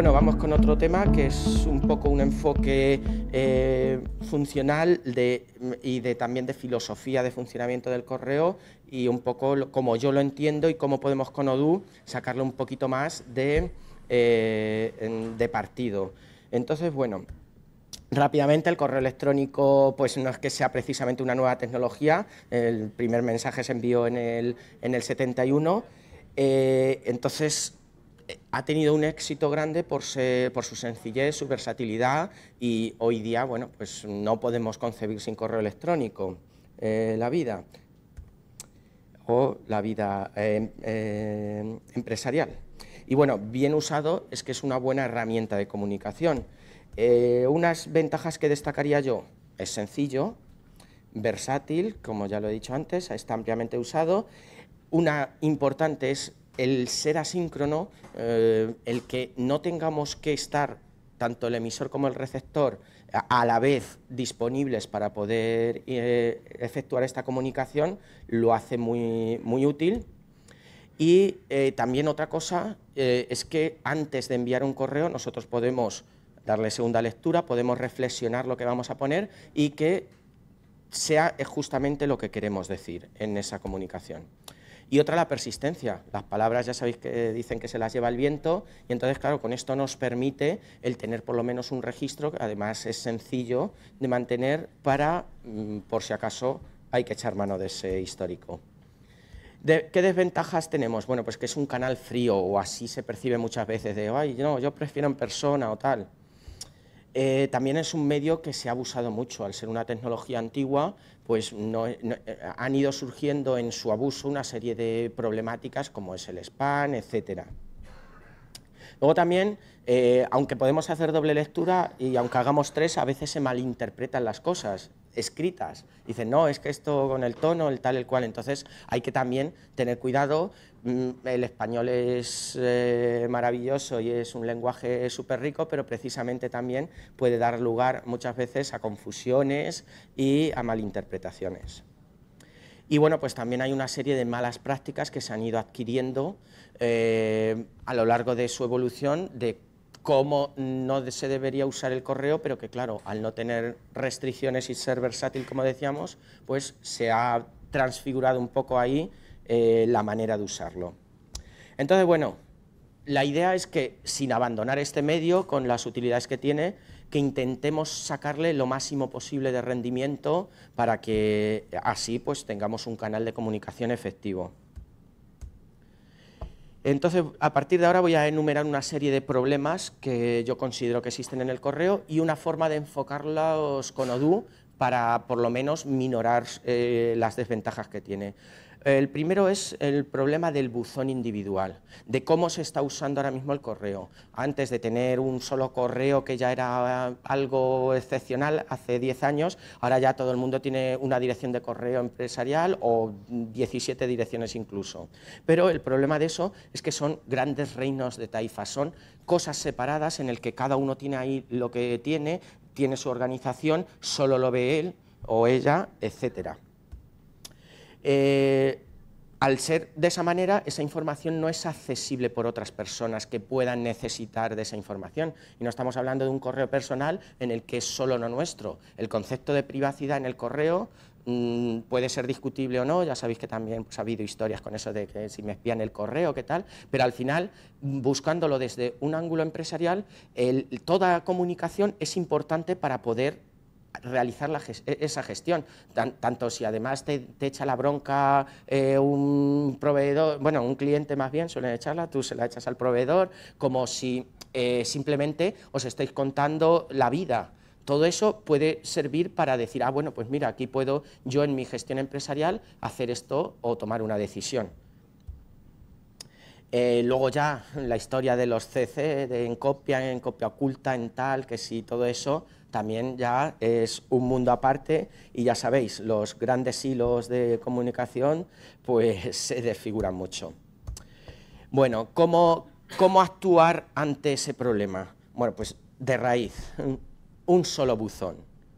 bueno, vamos con otro tema que es un poco un enfoque eh, funcional y también de filosofía de funcionamiento del correo y un poco como yo lo entiendo y cómo podemos con Odoo sacarlo un poquito más de, eh, de partido. Entonces, bueno, Rápidamente, el correo electrónico pues no es que sea precisamente una nueva tecnología, el primer mensaje se envió en el, en el 71, eh, entonces ha tenido un éxito grande por, su sencillez, su versatilidad y hoy día, bueno, pues no podemos concebir sin correo electrónico eh, la vida o la vida eh, eh, empresarial. Y bueno, bien usado es que es una buena herramienta de comunicación. unas ventajas que destacaría yo, es sencillo, versátil, como ya lo he dicho antes, está ampliamente usado. Una importante es el ser asíncrono, eh, el que no tengamos que estar tanto el emisor como el receptor a la vez disponibles para poder eh, efectuar esta comunicación, lo hace muy, útil. Y eh, también otra cosa es que antes de enviar un correo nosotros podemos darle segunda lectura, podemos reflexionar lo que vamos a poner y que sea justamente lo que queremos decir en esa comunicación. Y otra, la persistencia. Las palabras ya sabéis que dicen que se las lleva el viento y entonces, claro, con esto nos permite el tener por lo menos un registro, que además es sencillo de mantener para, mm, por si acaso, hay que echar mano de ese histórico. ¿Qué desventajas tenemos? Bueno, pues que es un canal frío o así se percibe muchas veces de, ay, no, yo prefiero en persona o tal. Eh, también es un medio que se ha abusado mucho, al ser una tecnología antigua, pues no, eh, han ido surgiendo en su abuso una serie de problemáticas como es el spam, etcétera. Luego también, eh, aunque podemos hacer doble lectura y aunque hagamos tres, a veces se malinterpretan las cosas escritas. Dicen, no, es que esto con el tono, el tal, el cual. Entonces hay que también tener cuidado Mm, el español es eh, maravilloso y es un lenguaje súper rico, pero precisamente también puede dar lugar muchas veces a confusiones y a malinterpretaciones. Y bueno, pues también hay una serie de malas prácticas que se han ido adquiriendo eh, a lo largo de su evolución de cómo no se debería usar el correo, pero que claro, al no tener restricciones y ser versátil, como decíamos, pues se ha transfigurado un poco ahí eh, la manera de usarlo. Entonces, bueno, la idea es que sin abandonar este medio, con las utilidades que tiene, que intentemos sacarle lo máximo posible de rendimiento para que así pues tengamos un canal de comunicación efectivo. Entonces, a partir de ahora voy a enumerar una serie de problemas que yo considero que existen en el correo y una forma de enfocarlos con Odoo para por lo menos minorar eh, las desventajas que tiene. El primero es el problema del buzón individual, de cómo se está usando ahora mismo el correo. Antes de tener un solo correo que ya era algo excepcional hace 10 años, ahora ya todo el mundo tiene una dirección de correo empresarial o 17 direcciones incluso. Pero el problema de eso es que son grandes reinos de taifa, son cosas separadas en el que cada uno tiene ahí lo que tiene tiene su organización, solo lo ve él o ella, etc. Eh, al ser de esa manera, esa información no es accesible por otras personas que puedan necesitar de esa información. Y no estamos hablando de un correo personal en el que es solo lo nuestro. El concepto de privacidad en el correo Mm, puede ser discutible o no, ya sabéis que también pues, ha habido historias con eso de que si me espían el correo, qué tal, pero al final, buscándolo desde un ángulo empresarial, el, toda comunicación es importante para poder realizar e-, esa gestión, tanto si además te, echa la bronca eh, un proveedor, bueno, un cliente más bien suele echarla, tú se la echas al proveedor, como si eh, simplemente os estáis contando la vida todo eso puede servir para decir, ah, bueno, pues mira, aquí puedo yo en mi gestión empresarial hacer esto o tomar una decisión. Eh, luego ya la historia de los CC, de en copia, en copia oculta, en tal, que sí, todo eso, también ya es un mundo aparte y ya sabéis, los grandes hilos de comunicación pues se desfiguran mucho. Bueno, ¿cómo, cómo actuar ante ese problema? Bueno, pues de raíz un solo buzón.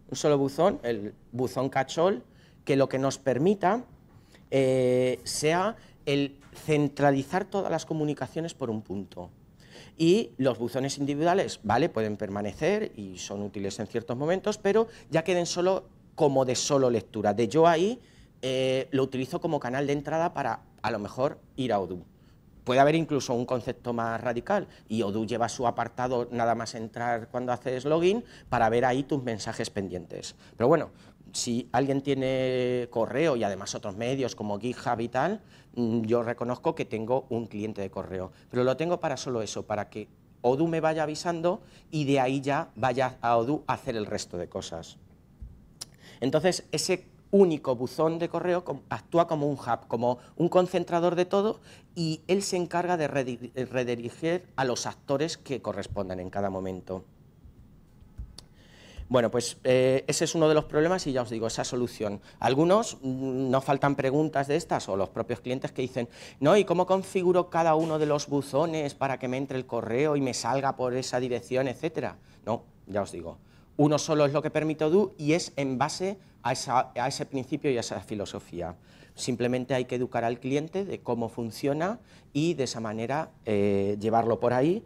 Un solo buzón, el buzón cachol, que lo que nos permita eh, sea el centralizar todas las comunicaciones por un punto. Y los buzones individuales, vale, pueden permanecer y son útiles en ciertos momentos, pero ya queden solo como de solo lectura. De yo ahí eh, lo utilizo como canal de entrada para a lo mejor ir a Odoo. Puede haber incluso un concepto más radical y Odoo lleva su apartado nada más entrar cuando haces login para ver ahí tus mensajes pendientes. Pero bueno, si alguien tiene correo y además otros medios como GitHub y tal, mm, yo reconozco que tengo un cliente de correo, pero lo tengo para solo eso, para que Odoo me vaya avisando y de ahí ya vaya a Odoo a hacer el resto de cosas. Entonces, ese único buzón de correo actúa como un hub, como un concentrador de todo y él se encarga de redirigir a los actores que correspondan en cada momento. Bueno, pues eh, ese es uno de los problemas y ya os digo, esa solución. Algunos mm, no faltan preguntas de estas o los propios clientes que dicen, no, ¿y cómo configuro cada uno de los buzones para que me entre el correo y me salga por esa dirección, etcétera? No, ya os digo, uno solo es lo que permite ODU y es en base a, ese principio y a esa filosofía. Simplemente hay que educar al cliente de cómo funciona y de esa manera eh, llevarlo por ahí.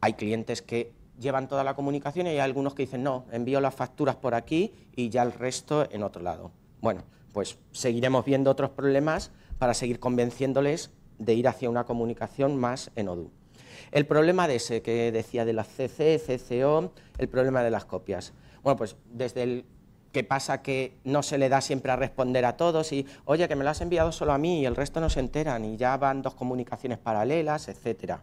Hay clientes que llevan toda la comunicación y hay algunos que dicen, no, envío las facturas por aquí y ya el resto en otro lado. Bueno, pues seguiremos viendo otros problemas para seguir convenciéndoles de ir hacia una comunicación más en ODU. El problema de ese que decía de las CC, CCO, el problema de las copias. Bueno, pues desde el que pasa que no se le da siempre a responder a todos y, oye, que me lo has enviado solo a mí y el resto no se enteran y ya van dos comunicaciones paralelas, etcétera.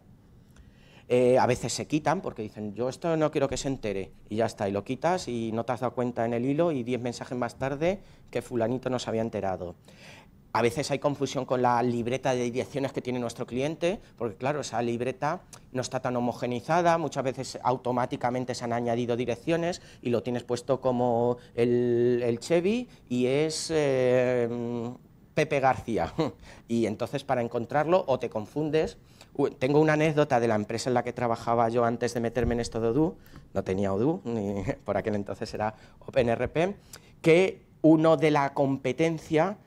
Eh, a veces se quitan porque dicen, yo esto no quiero que se entere, y ya está, y lo quitas y no te has dado cuenta en el hilo y diez mensajes más tarde que fulanito no se había enterado. A veces hay confusión con la libreta de direcciones que tiene nuestro cliente, porque claro, esa libreta no está tan homogenizada, muchas veces automáticamente se han añadido direcciones y lo tienes puesto como el, Chevy y es... Eh, Pepe García. Y entonces para encontrarlo o te confundes. Tengo una anécdota de la empresa en la que trabajaba yo antes de meterme en esto de Odoo, no tenía Odoo, ni por aquel entonces era OpenRP, que uno de la competencia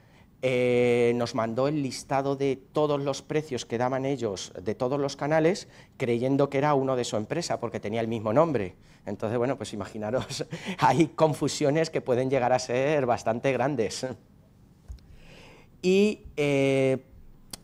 eh, nos mandó el listado de todos los precios que daban ellos de todos los canales, creyendo que era uno de su empresa, porque tenía el mismo nombre. Entonces, bueno, pues imaginaros, hay confusiones que pueden llegar a ser bastante grandes. Y eh,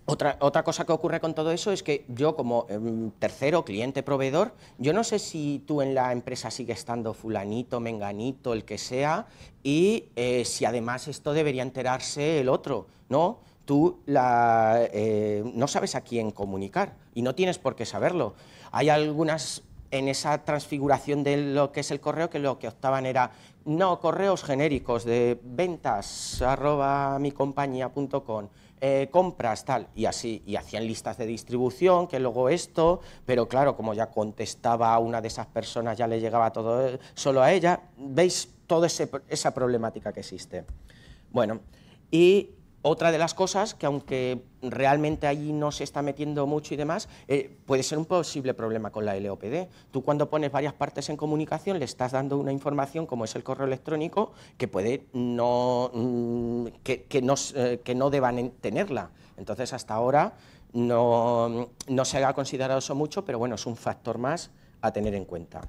otra, cosa que ocurre con todo eso es que yo como eh, tercero, cliente, proveedor, yo no sé si tú en la empresa sigue estando fulanito, menganito, el que sea, y eh, si además esto debería enterarse el otro, ¿no? Tú la, eh, no sabes a quién comunicar y no tienes por qué saberlo. Hay algunas en esa transfiguración de lo que es el correo que lo que optaban era no, correos genéricos de ventas arroba mi eh, compras tal, y así, y hacían listas de distribución, que luego esto, pero claro, como ya contestaba a una de esas personas, ya le llegaba todo eh, solo a ella, veis toda esa problemática que existe. Bueno, y otra de las cosas que aunque realmente allí no se está metiendo mucho y demás, eh, puede ser un posible problema con la LOPD. Tú cuando pones varias partes en comunicación le estás dando una información como es el correo electrónico que puede no mm, que, no, eh, no deban tenerla. Entonces hasta ahora no, no se ha considerado eso mucho, pero bueno, es un factor más a tener en cuenta.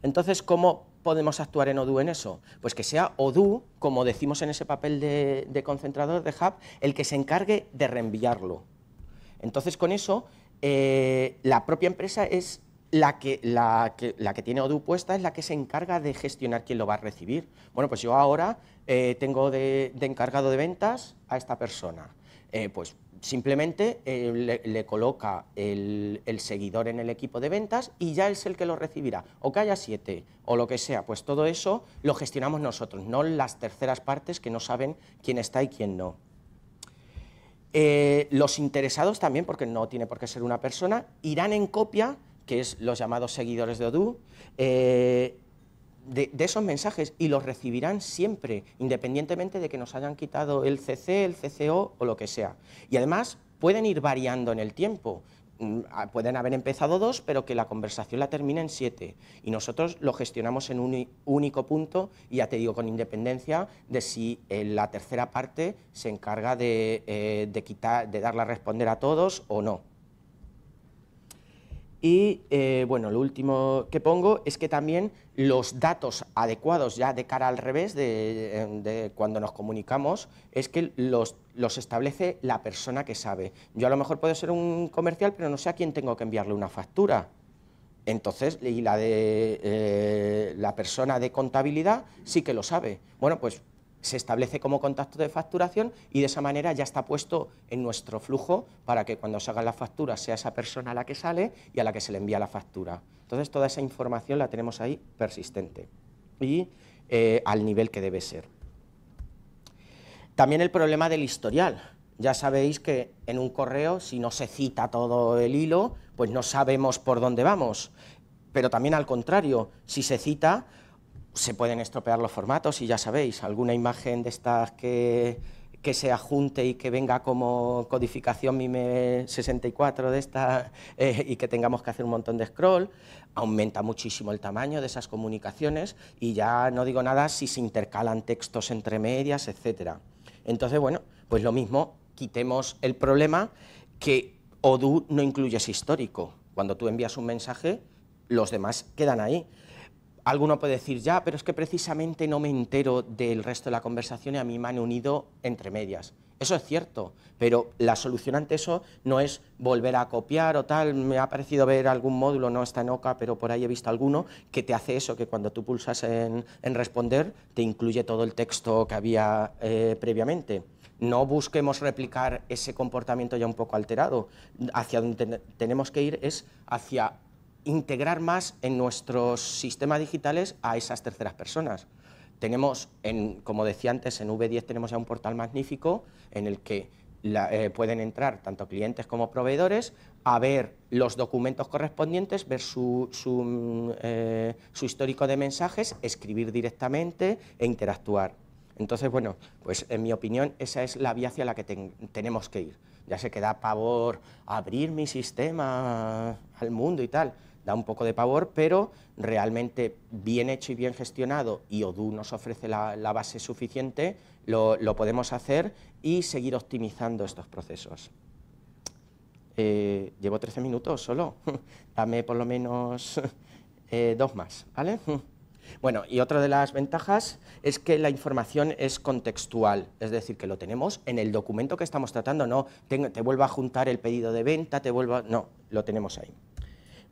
Entonces, ¿cómo podemos actuar en Odoo en eso? Pues que sea Odoo, como decimos en ese papel de, concentrador de Hub, el que se encargue de reenviarlo. Entonces, con eso, eh, la propia empresa es la que, la, que, tiene Odoo puesta, es la que se encarga de gestionar quién lo va a recibir. Bueno, pues yo ahora eh, tengo de encargado de ventas a esta persona eh, pues simplemente eh, le, coloca el, seguidor en el equipo de ventas y ya es el que lo recibirá. O que haya siete o lo que sea, pues todo eso lo gestionamos nosotros, no las terceras partes que no saben quién está y quién no. Eh, los interesados también, porque no tiene por qué ser una persona, irán en copia, que es los llamados seguidores de Odoo, de, esos mensajes y los recibirán siempre, independientemente de que nos hayan quitado el CC, el CCO o lo que sea. Y además pueden ir variando en el tiempo. Mm, ah, pueden haber empezado dos, pero que la conversación la termine en siete. Y nosotros lo gestionamos en un único punto, y ya te digo, con independencia de si eh, la tercera parte se encarga de, eh, de, quitar, de a responder a todos o no. Y eh, bueno, lo último que pongo es que también los datos adecuados ya de cara al revés de, cuando nos comunicamos es que los, los, establece la persona que sabe. Yo a lo mejor puedo ser un comercial, pero no sé a quién tengo que enviarle una factura. Entonces, y la de eh, la persona de contabilidad sí que lo sabe. Bueno, pues se establece como contacto de facturación y de esa manera ya está puesto en nuestro flujo para que cuando se hagan las facturas sea esa persona a la que sale y a la que se le envía la factura. Entonces toda esa información la tenemos ahí persistente y eh, al nivel que debe ser. También el problema del historial. Ya sabéis que en un correo, si no se cita todo el hilo, pues no sabemos por dónde vamos. Pero también al contrario, si se cita, se pueden estropear los formatos y ya sabéis, alguna imagen de estas que, se ajunte y que venga como codificación MIME 64 de esta eh, y que tengamos que hacer un montón de scroll, aumenta muchísimo el tamaño de esas comunicaciones y ya no digo nada si se intercalan textos entre medias, etc. Entonces, bueno, pues lo mismo, quitemos el problema que ODU no incluye ese histórico. Cuando tú envías un mensaje, los demás quedan ahí. Alguno puede decir, ya, pero es que precisamente no me entero del resto de la conversación y a mí me han unido entre medias. Eso es cierto, pero la solución ante eso no es volver a copiar o tal, me ha parecido ver algún módulo, no está en OCA, pero por ahí he visto alguno, que te hace eso, que cuando tú pulsas en, responder te incluye todo el texto que había eh, previamente. No busquemos replicar ese comportamiento ya un poco alterado. Hacia donde tenemos que ir es hacia integrar más en nuestros sistemas digitales a esas terceras personas. Tenemos, en, como decía antes, en V10 tenemos ya un portal magnífico en el que eh, pueden entrar tanto clientes como proveedores a ver los documentos correspondientes, ver mm, eh, su, histórico de mensajes, escribir directamente e interactuar. Entonces, bueno, pues en mi opinión esa es la vía hacia la que tenemos que ir. Ya se queda pavor abrir mi sistema al mundo y tal da un poco de pavor, pero realmente bien hecho y bien gestionado, y Odoo nos ofrece la, base suficiente, lo, podemos hacer y seguir optimizando estos procesos. Eh, llevo 13 minutos solo, dame por lo menos eh, dos más, ¿vale? Bueno, y otra de las ventajas es que la información es contextual, es decir, que lo tenemos en el documento que estamos tratando, no te, te vuelva a juntar el pedido de venta, te vuelva... No, lo tenemos ahí.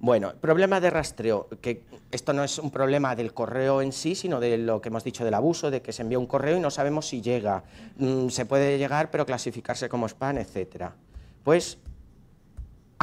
Bueno, problema de rastreo, que esto no es un problema del correo en sí, sino de lo que hemos dicho del abuso, de que se envía un correo y no sabemos si llega. Mm, se puede llegar, pero clasificarse como spam, etc. Pues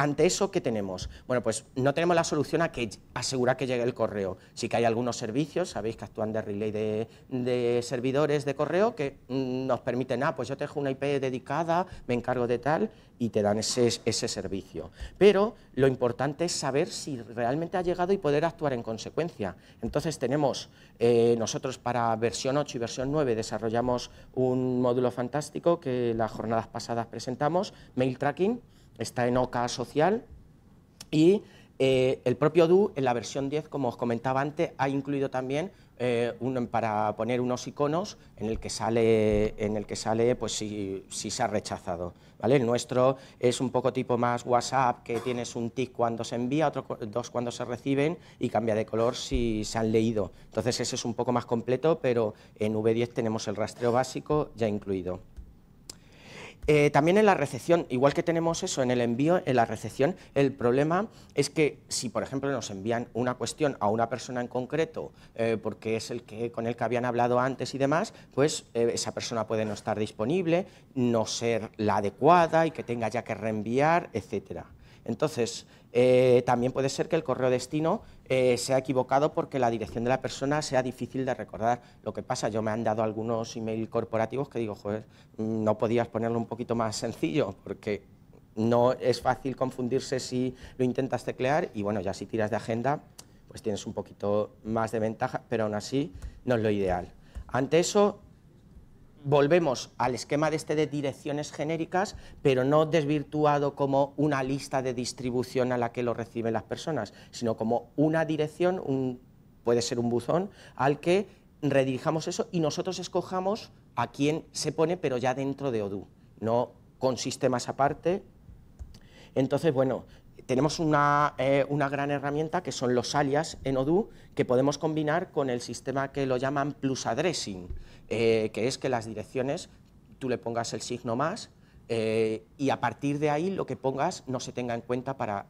ante eso, ¿qué tenemos? Bueno, pues no tenemos la solución a que asegurar que llegue el correo. Sí que hay algunos servicios, sabéis que actúan de relay de, servidores de correo que mm, nos permiten, ah, pues yo te dejo una IP dedicada, me encargo de tal y te dan ese, servicio. Pero lo importante es saber si realmente ha llegado y poder actuar en consecuencia. Entonces tenemos, eh, nosotros para versión 8 y versión 9 desarrollamos un módulo fantástico que las jornadas pasadas presentamos, Mail Tracking, está en OCA social y eh, el propio DU en la versión 10, como os comentaba antes, ha incluido también eh, para poner unos iconos en el que sale, en el que sale pues, si, si, se ha rechazado. ¿vale? El nuestro es un poco tipo más WhatsApp, que tienes un tick cuando se envía, otro, dos cuando se reciben y cambia de color si se han leído. Entonces ese es un poco más completo, pero en V10 tenemos el rastreo básico ya incluido. Eh, también en la recepción, igual que tenemos eso en el envío, en la recepción, el problema es que si, por ejemplo, nos envían una cuestión a una persona en concreto, eh, porque es el que, con el que habían hablado antes y demás, pues eh, esa persona puede no estar disponible, no ser la adecuada y que tenga ya que reenviar, etcétera. Entonces, eh, también puede ser que el correo destino eh, sea equivocado porque la dirección de la persona sea difícil de recordar. Lo que pasa, yo me han dado algunos email corporativos que digo, joder, mm, no podías ponerlo un poquito más sencillo porque no es fácil confundirse si lo intentas teclear y bueno, ya si tiras de agenda, pues tienes un poquito más de ventaja, pero aún así no es lo ideal. Ante eso, volvemos al esquema de este de direcciones genéricas, pero no desvirtuado como una lista de distribución a la que lo reciben las personas, sino como una dirección, un, puede ser un buzón, al que redirijamos eso y nosotros escojamos a quién se pone, pero ya dentro de Odoo, no con sistemas aparte. Entonces, bueno, tenemos eh, una, gran herramienta que son los alias en Odoo que podemos combinar con el sistema que lo llaman plus addressing, eh, que es que las direcciones tú le pongas el signo más eh, y a partir de ahí lo que pongas no se tenga en cuenta para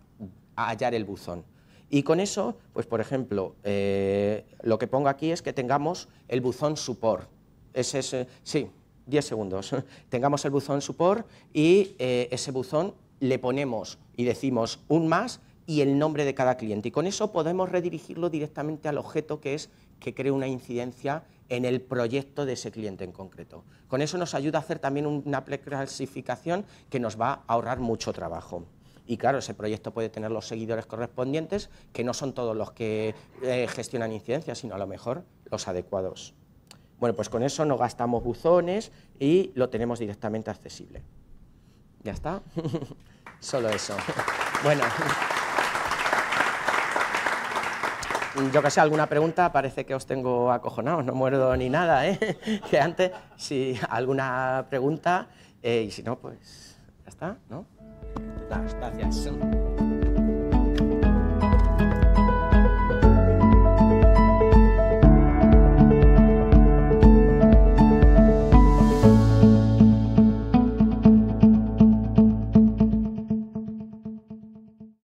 hallar el buzón. Y con eso, pues por ejemplo, lo que pongo aquí es que tengamos el buzón support. Ese sí, 10 segundos. tengamos el buzón support y ese buzón le ponemos y decimos un más y el nombre de cada cliente. Y con eso podemos redirigirlo directamente al objeto que es que cree una incidencia en el proyecto de ese cliente en concreto. Con eso nos ayuda a hacer también una preclasificación que nos va a ahorrar mucho trabajo. Y claro, ese proyecto puede tener los seguidores correspondientes, que no son todos los que eh, gestionan incidencias, sino a lo mejor los adecuados. Bueno, pues con eso no gastamos buzones y lo tenemos directamente accesible. Ya está. Solo eso. bueno. Yo que sé, alguna pregunta, parece que os tengo acojonados, no muerdo ni nada, ¿eh? que antes, si alguna pregunta, eh, y si no, pues ya está, ¿no? gracias.